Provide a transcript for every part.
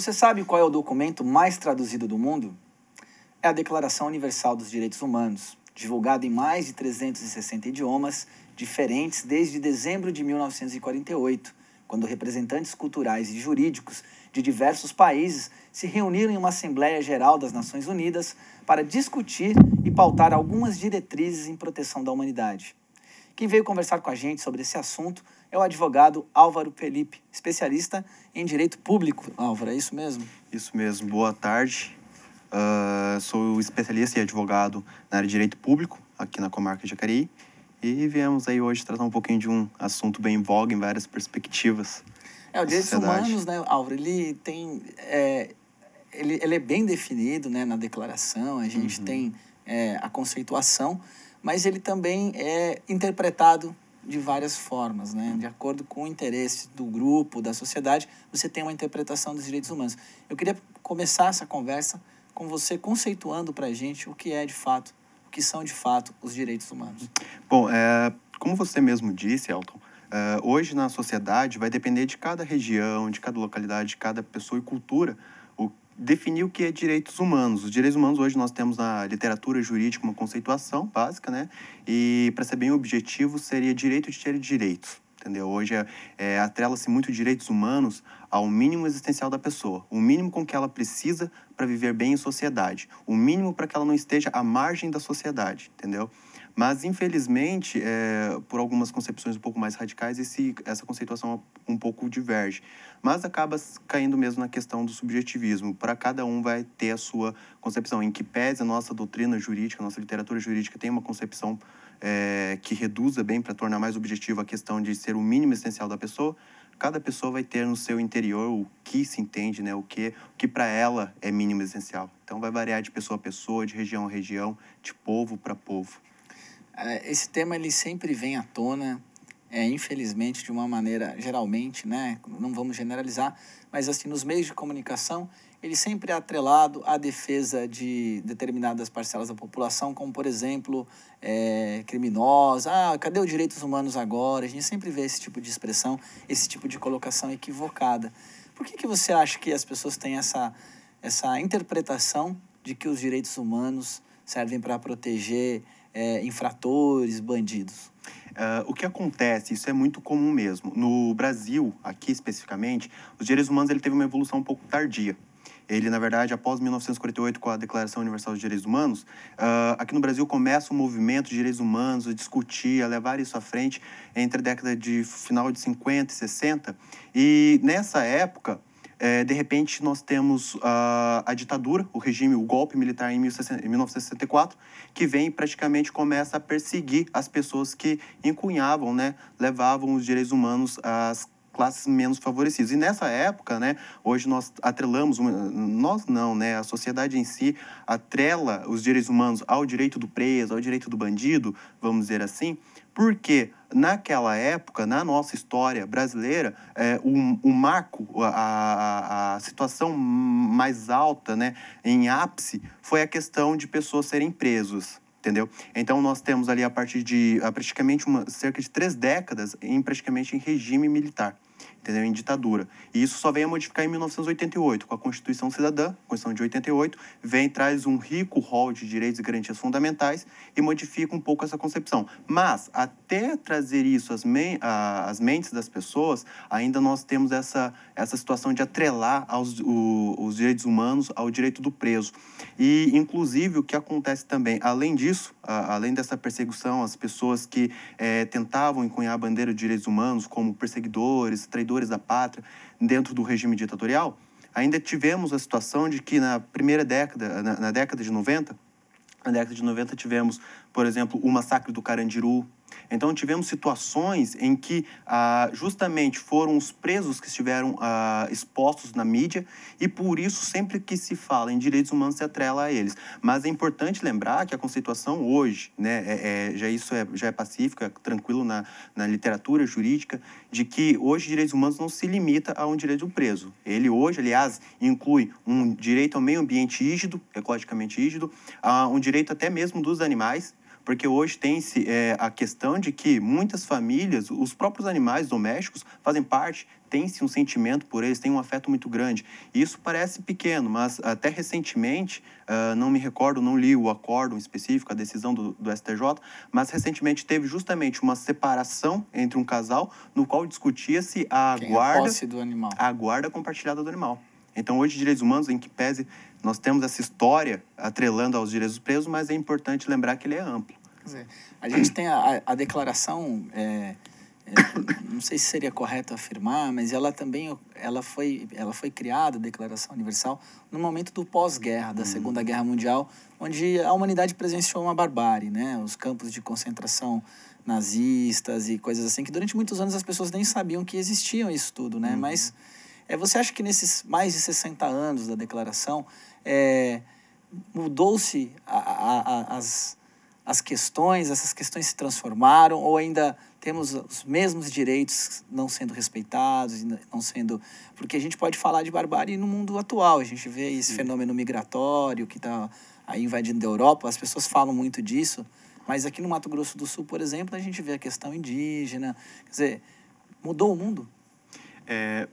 Você sabe qual é o documento mais traduzido do mundo? É a Declaração Universal dos Direitos Humanos, divulgada em mais de 360 idiomas diferentes desde dezembro de 1948, quando representantes culturais e jurídicos de diversos países se reuniram em uma Assembleia Geral das Nações Unidas para discutir e pautar algumas diretrizes em proteção da humanidade. Quem veio conversar com a gente sobre esse assunto é o advogado Álvaro Felipe, especialista em direito público. Álvaro, é isso mesmo? Isso mesmo. Boa tarde. Uh, sou especialista e advogado na área de direito público aqui na comarca de Jacareí e viemos aí hoje tratar um pouquinho de um assunto bem em voga em várias perspectivas. É, o direitos humanos, né, Álvaro, ele tem... É, ele, ele é bem definido né, na declaração, a gente uhum. tem é, a conceituação, mas ele também é interpretado de várias formas, né? De acordo com o interesse do grupo, da sociedade, você tem uma interpretação dos direitos humanos. Eu queria começar essa conversa com você conceituando para a gente o que é de fato, o que são de fato os direitos humanos. Bom, é, como você mesmo disse, Elton, é, hoje na sociedade vai depender de cada região, de cada localidade, de cada pessoa e cultura definir o que é direitos humanos. Os direitos humanos hoje nós temos na literatura jurídica uma conceituação básica, né? E para ser bem objetivo seria direito de ter direitos, entendeu? Hoje é, é atrela-se muito direitos humanos ao mínimo existencial da pessoa, o mínimo com que ela precisa para viver bem em sociedade, o mínimo para que ela não esteja à margem da sociedade, entendeu? Mas, infelizmente, é, por algumas concepções um pouco mais radicais, esse, essa conceituação um pouco diverge. Mas acaba caindo mesmo na questão do subjetivismo. Para cada um vai ter a sua concepção, em que pese a nossa doutrina jurídica, a nossa literatura jurídica tem uma concepção é, que reduza bem para tornar mais objetiva a questão de ser o mínimo essencial da pessoa, cada pessoa vai ter no seu interior o que se entende, né? O que, o que para ela é mínimo essencial. Então vai variar de pessoa a pessoa, de região a região, de povo para povo. Ah, esse tema ele sempre vem à tona, é, infelizmente, de uma maneira, geralmente, né? Não vamos generalizar, mas assim, nos meios de comunicação, ele sempre é atrelado à defesa de determinadas parcelas da população, como, por exemplo, é, criminosos. Ah, cadê os direitos humanos agora? A gente sempre vê esse tipo de expressão, esse tipo de colocação equivocada. Por que, que você acha que as pessoas têm essa, essa interpretação de que os direitos humanos servem para proteger é, infratores, bandidos? Uh, o que acontece, isso é muito comum mesmo. No Brasil, aqui especificamente, os direitos humanos ele teve uma evolução um pouco tardia. Ele, na verdade, após 1948, com a Declaração Universal dos Direitos Humanos, uh, aqui no Brasil começa o movimento de direitos humanos, a discutir, a levar isso à frente entre a década de final de 50 e 60. E nessa época, é, de repente, nós temos a, a, ditadura, o regime, o golpe militar em 1964, que vem e praticamente começa a perseguir as pessoas que encunhavam, né, levavam os direitos humanos às classes menos favorecidas. E nessa época, né, hoje nós atrelamos, nós não, né, a sociedade em si atrela os direitos humanos ao direito do preso, ao direito do bandido, vamos dizer assim, porque naquela época, na nossa história brasileira, é, o, o marco, a, a, situação mais alta, né, em ápice, foi a questão de pessoas serem presas. Entendeu? Então, nós temos ali, a partir de praticamente uma, cerca de três décadas, em praticamente em regime militar entendeu? em ditadura. E isso só vem a modificar em 1988, com a Constituição Cidadã, Constituição de 88, vem traz um rico rol de direitos e garantias fundamentais e modifica um pouco essa concepção. Mas, até trazer isso às, men às mentes das pessoas, ainda nós temos essa, essa situação de atrelar aos, o, os direitos humanos ao direito do preso. E, inclusive, o que acontece também, além disso, a, além dessa perseguição, as pessoas que é, tentavam encunhar a bandeira de direitos humanos como perseguidores, traidores, da pátria dentro do regime ditatorial, ainda tivemos a situação de que na primeira década, na, na década de 90, na década de 90 tivemos, por exemplo, o massacre do Carandiru, então, tivemos situações em que ah, justamente foram os presos que estiveram ah, expostos na mídia e, por isso, sempre que se fala em direitos humanos, se atrela a eles. Mas é importante lembrar que a Constituição hoje, né, é, é, já isso é, já é pacífico, é tranquilo na, na literatura jurídica, de que hoje direitos humanos não se limita a um direito do preso. Ele hoje, aliás, inclui um direito ao meio ambiente rígido, ecologicamente rígido, a um direito até mesmo dos animais, porque hoje tem-se é, a questão de que muitas famílias, os próprios animais domésticos, fazem parte, tem-se um sentimento por eles, tem um afeto muito grande. Isso parece pequeno, mas até recentemente, uh, não me recordo, não li o acórdão específico, a decisão do, do, STJ, mas recentemente teve justamente uma separação entre um casal no qual discutia-se a Quem guarda... É a posse do animal. A guarda compartilhada do animal. Então, hoje, direitos humanos, em que pese nós temos essa história atrelando aos direitos dos presos, mas é importante lembrar que ele é amplo. Dizer, a gente tem a, a declaração, é, é, não sei se seria correto afirmar, mas ela também ela foi, ela foi criada, a Declaração Universal, no momento do pós-guerra, da Segunda Guerra Mundial, onde a humanidade presenciou uma barbárie, né? os campos de concentração nazistas e coisas assim, que durante muitos anos as pessoas nem sabiam que existiam isso tudo, né? Uhum. Mas é, você acha que nesses mais de 60 anos da declaração, é, mudou-se as, as questões, essas questões se transformaram, ou ainda temos os mesmos direitos não sendo respeitados, não sendo. Porque a gente pode falar de barbárie no mundo atual, a gente vê esse Sim. fenômeno migratório que está aí invadindo a Europa, as pessoas falam muito disso, mas aqui no Mato Grosso do Sul, por exemplo, a gente vê a questão indígena, quer dizer, mudou o mundo. É,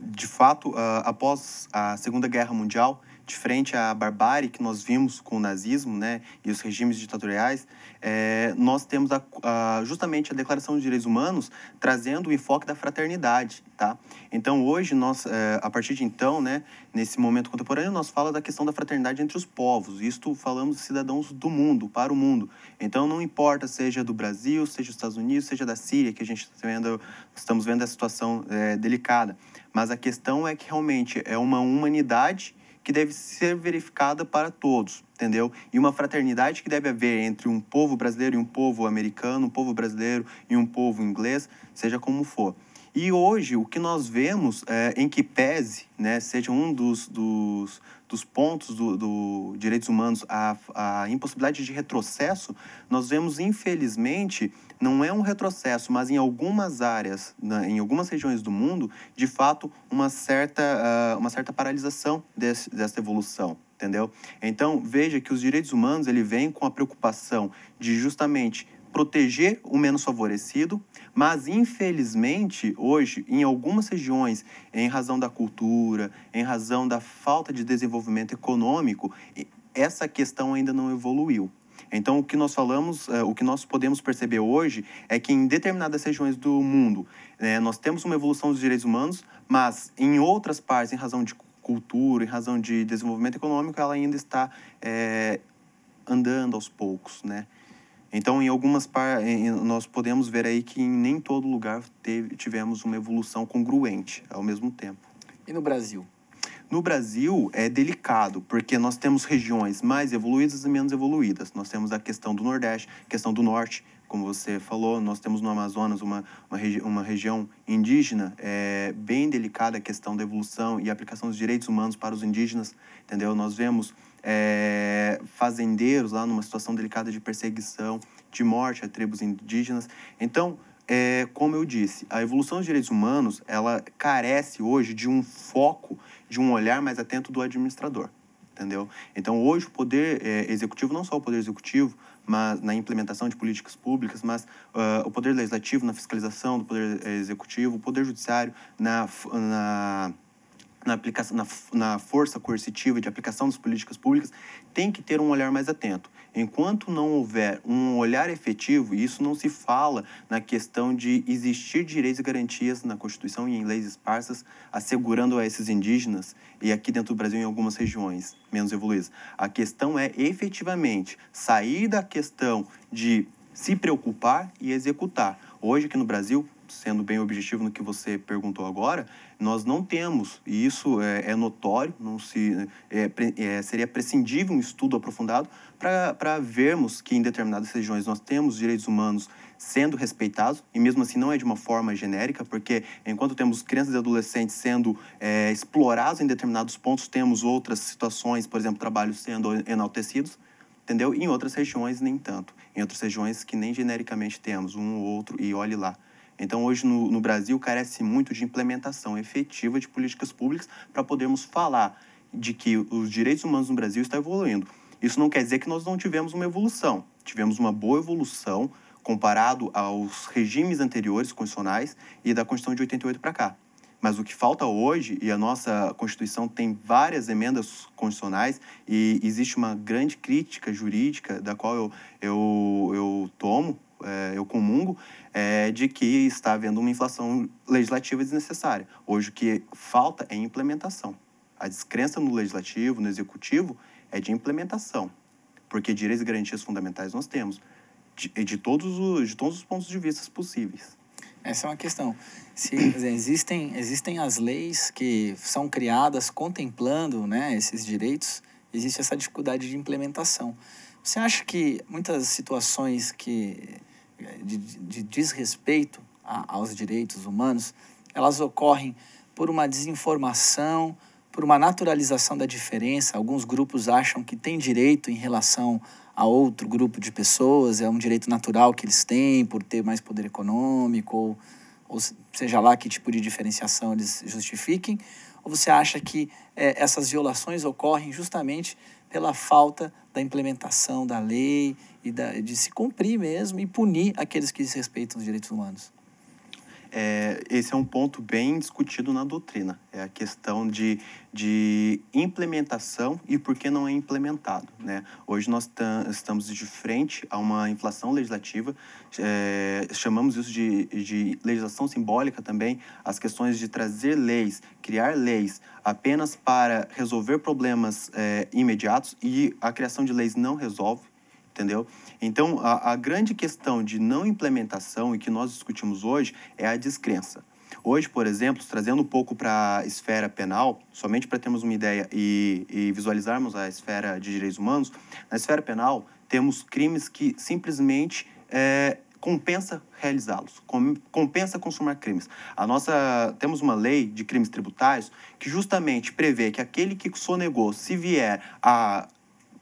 de fato, ah, após a Segunda Guerra Mundial, de frente à barbárie que nós vimos com o nazismo né, e os regimes ditatoriais, é, nós temos a, a, justamente a Declaração de Direitos Humanos trazendo o enfoque da fraternidade. Tá? Então, hoje, nós, é, a partir de então, né, nesse momento contemporâneo, nós falamos da questão da fraternidade entre os povos. Isto falamos cidadãos do mundo, para o mundo. Então, não importa, seja do Brasil, seja dos Estados Unidos, seja da Síria, que a gente está vendo, estamos vendo a situação é, delicada. Mas a questão é que realmente é uma humanidade que deve ser verificada para todos, entendeu? E uma fraternidade que deve haver entre um povo brasileiro e um povo americano, um povo brasileiro e um povo inglês, seja como for. E hoje, o que nós vemos, é, em que pese, né, seja um dos, dos, dos pontos dos do, direitos humanos a, a impossibilidade de retrocesso, nós vemos, infelizmente, não é um retrocesso, mas em algumas áreas, na, em algumas regiões do mundo, de fato, uma certa, uh, uma certa paralisação desse, dessa evolução. Entendeu? Então, veja que os direitos humanos ele vem com a preocupação de justamente proteger o menos favorecido, mas infelizmente hoje, em algumas regiões, em razão da cultura, em razão da falta de desenvolvimento econômico, essa questão ainda não evoluiu. Então, o que nós falamos, é, o que nós podemos perceber hoje é que em determinadas regiões do mundo é, nós temos uma evolução dos direitos humanos, mas em outras partes, em razão de cultura, em razão de desenvolvimento econômico, ela ainda está é, andando aos poucos, né? Então, em algumas nós podemos ver aí que em nem todo lugar teve, tivemos uma evolução congruente ao mesmo tempo. E no Brasil? No Brasil é delicado, porque nós temos regiões mais evoluídas e menos evoluídas. Nós temos a questão do Nordeste, questão do Norte, como você falou, nós temos no Amazonas uma, uma, regi uma região indígena é, bem delicada a questão da evolução e aplicação dos direitos humanos para os indígenas, entendeu? Nós vemos é, fazendeiros lá numa situação delicada de perseguição, de morte a tribos indígenas. Então, é, como eu disse, a evolução dos direitos humanos ela carece hoje de um foco, de um olhar mais atento do administrador, entendeu? Então, hoje o poder é, executivo, não só o poder executivo, mas na implementação de políticas públicas, mas uh, o poder legislativo na fiscalização do poder é, executivo, o poder judiciário na, na na, aplicação, na, na força coercitiva de aplicação das políticas públicas, tem que ter um olhar mais atento. Enquanto não houver um olhar efetivo, e isso não se fala na questão de existir direitos e garantias na Constituição e em leis esparsas, assegurando a esses indígenas, e aqui dentro do Brasil em algumas regiões menos evoluídas. A questão é efetivamente sair da questão de se preocupar e executar. Hoje, aqui no Brasil, sendo bem objetivo no que você perguntou agora, nós não temos, e isso é, é notório, não se, é, é, seria prescindível um estudo aprofundado para vermos que em determinadas regiões nós temos direitos humanos sendo respeitados, e mesmo assim não é de uma forma genérica, porque enquanto temos crianças e adolescentes sendo é, explorados em determinados pontos, temos outras situações, por exemplo, trabalhos sendo enaltecidos entendeu? Em outras regiões nem tanto. Em outras regiões que nem genericamente temos um ou outro e olhe lá. Então, hoje no, no Brasil, carece muito de implementação efetiva de políticas públicas para podermos falar de que os direitos humanos no Brasil estão evoluindo. Isso não quer dizer que nós não tivemos uma evolução. Tivemos uma boa evolução comparado aos regimes anteriores constitucionais e da Constituição de 88 para cá. Mas o que falta hoje, e a nossa Constituição tem várias emendas constitucionais, e existe uma grande crítica jurídica da qual eu, eu, eu tomo é, eu comungo, é de que está havendo uma inflação legislativa desnecessária. Hoje o que falta é implementação. A descrença no legislativo, no executivo, é de implementação, porque direitos e garantias fundamentais nós temos, de, de todos, os, de todos os pontos de vista possíveis. Essa é uma questão. Se, existem, existem as leis que são criadas contemplando né, esses direitos, existe essa dificuldade de implementação. Você acha que muitas situações que de, de desrespeito a, aos direitos humanos, elas ocorrem por uma desinformação, por uma naturalização da diferença. Alguns grupos acham que têm direito em relação a outro grupo de pessoas, é um direito natural que eles têm por ter mais poder econômico, ou, ou seja lá que tipo de diferenciação eles justifiquem, ou você acha que é, essas violações ocorrem justamente pela falta da implementação da lei e da, de se cumprir mesmo e punir aqueles que desrespeitam os direitos humanos é, esse é um ponto bem discutido na doutrina. É a questão de, de implementação e por que não é implementado. Né? Hoje nós estamos de frente a uma inflação legislativa, é, chamamos isso de, de legislação simbólica também, as questões de trazer leis, criar leis apenas para resolver problemas é, imediatos e a criação de leis não resolve entendeu? Então, a, a, grande questão de não implementação e que nós discutimos hoje é a descrença. Hoje, por exemplo, trazendo um pouco para a esfera penal, somente para termos uma ideia e, e visualizarmos a esfera de direitos humanos, na esfera penal temos crimes que simplesmente é, compensa realizá-los, compensa consumar crimes. A nossa temos uma lei de crimes tributários que justamente prevê que aquele que sonegou, se vier a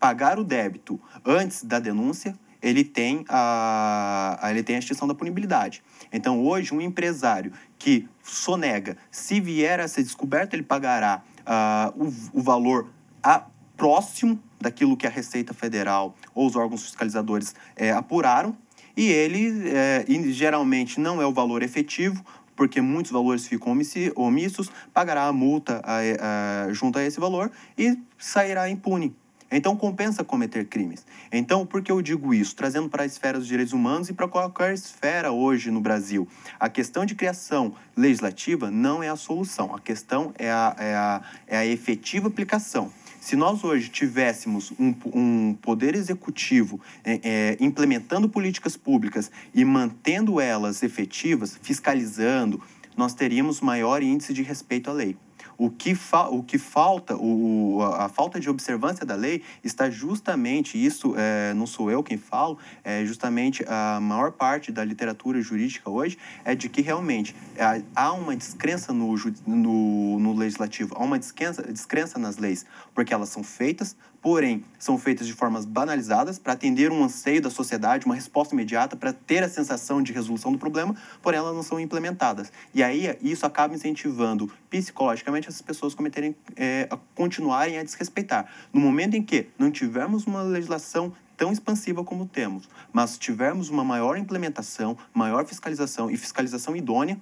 pagar o débito antes da denúncia, ele tem a, ele tem a extinção da punibilidade. Então, hoje, um empresário que sonega, se vier a ser descoberto, ele pagará a ah, o, o, valor a, próximo daquilo que a Receita Federal ou os órgãos fiscalizadores é, apuraram, e ele é, geralmente não é o valor efetivo, porque muitos valores ficam omissos, pagará a multa a, eh, a, junto a esse valor e sairá impune. Então compensa cometer crimes. Então, por que eu digo isso? Trazendo para a esfera dos direitos humanos e para qualquer esfera hoje no Brasil. A questão de criação legislativa não é a solução. A questão é a, é a, é a efetiva aplicação. Se nós hoje tivéssemos um, um poder executivo é, é, implementando políticas públicas e mantendo elas efetivas, fiscalizando, nós teríamos maior índice de respeito à lei. O que, fa o que falta, o, a falta de observância da lei está justamente, isso é, não sou eu quem falo, é justamente a maior parte da literatura jurídica hoje é de que realmente é, há uma descrença no, no, no legislativo, há uma descrença, descrença nas leis, porque elas são feitas porém são feitas de formas banalizadas para atender um anseio da sociedade, uma resposta imediata, para ter a sensação de resolução do problema, porém elas não são implementadas. E aí isso acaba incentivando psicologicamente essas pessoas cometerem, é, a continuarem a desrespeitar. No momento em que não tivermos uma legislação tão expansiva como temos, mas tivermos uma maior implementação, maior fiscalização e fiscalização idônea,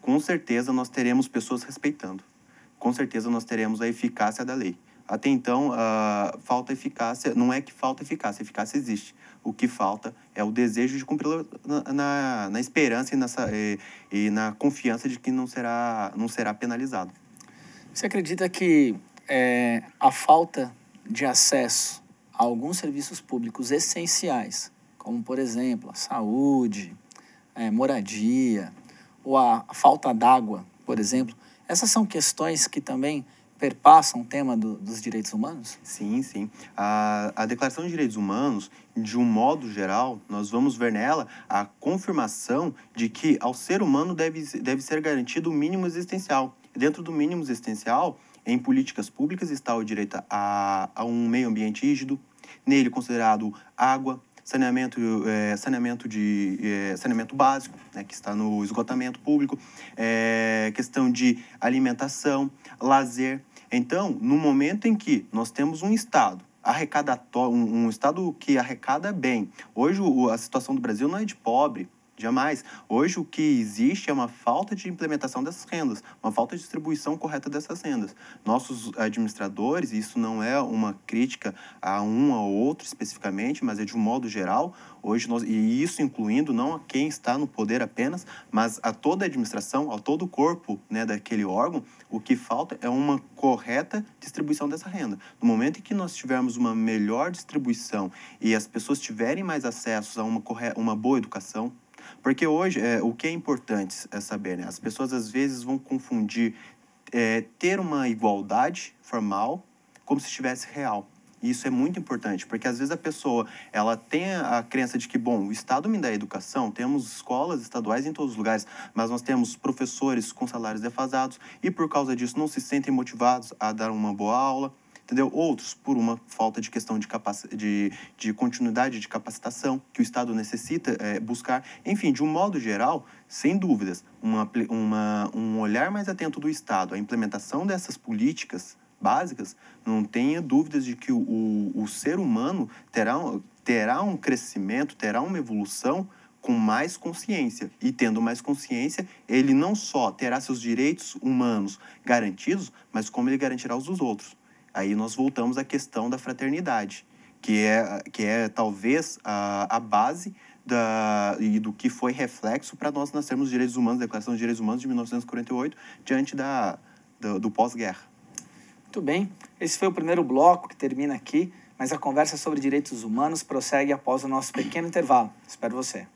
com certeza nós teremos pessoas respeitando. Com certeza nós teremos a eficácia da lei. Até então, uh, falta eficácia. Não é que falta eficácia, eficácia existe. O que falta é o desejo de cumpri-la na, na, na, esperança e, nessa, e, e, na confiança de que não será, não será penalizado. Você acredita que é, a falta de acesso a alguns serviços públicos essenciais, como, por exemplo, a saúde, é, moradia, ou a falta d'água, por exemplo, essas são questões que também perpassam o tema do, dos direitos humanos? Sim, sim. A, a Declaração de Direitos Humanos, de um modo geral, nós vamos ver nela a confirmação de que ao ser humano deve, deve ser garantido o mínimo existencial. Dentro do mínimo existencial, em políticas públicas está o direito a, a um meio ambiente rígido, nele considerado água, saneamento, é, saneamento, de, é, saneamento básico, né, que está no esgotamento público, é, questão de alimentação, lazer. Então, no momento em que nós temos um Estado arrecadatório, um, um Estado que arrecada bem, hoje o, a situação do Brasil não é de pobre, Jamais. Hoje o que existe é uma falta de implementação dessas rendas, uma falta de distribuição correta dessas rendas. Nossos administradores, isso não é uma crítica a um ou outro especificamente, mas é de um modo geral, hoje nós, e isso incluindo não a quem está no poder apenas, mas a toda a administração, a todo o corpo né, daquele órgão, o que falta é uma correta distribuição dessa renda. No momento em que nós tivermos uma melhor distribuição e as pessoas tiverem mais acesso a uma, corre... uma boa educação, porque hoje, é, o que é importante é saber, né? As pessoas às vezes vão confundir é, ter uma igualdade formal como se estivesse real. E isso é muito importante, porque às vezes a pessoa ela tem a crença de que, bom, o Estado me dá educação, temos escolas estaduais em todos os lugares, mas nós temos professores com salários defasados e por causa disso não se sentem motivados a dar uma boa aula, entendeu? Outros por uma falta de questão de, de, de continuidade de capacitação que o Estado necessita é, buscar. Enfim, de um modo geral, sem dúvidas, uma, uma, um olhar mais atento do Estado à implementação dessas políticas básicas, não tenha dúvidas de que o, o, o ser humano terá, terá um crescimento, terá uma evolução com mais consciência. E tendo mais consciência, ele não só terá seus direitos humanos garantidos, mas como ele garantirá os dos outros. Aí nós voltamos à questão da fraternidade, que é, que é talvez a, a base da, e do que foi reflexo para nós nascermos direitos humanos, Declaração de Direitos Humanos de 1948, diante da, do, do pós-guerra. Muito bem, esse foi o primeiro bloco que termina aqui, mas a conversa sobre direitos humanos prossegue após o nosso pequeno intervalo. Espero você.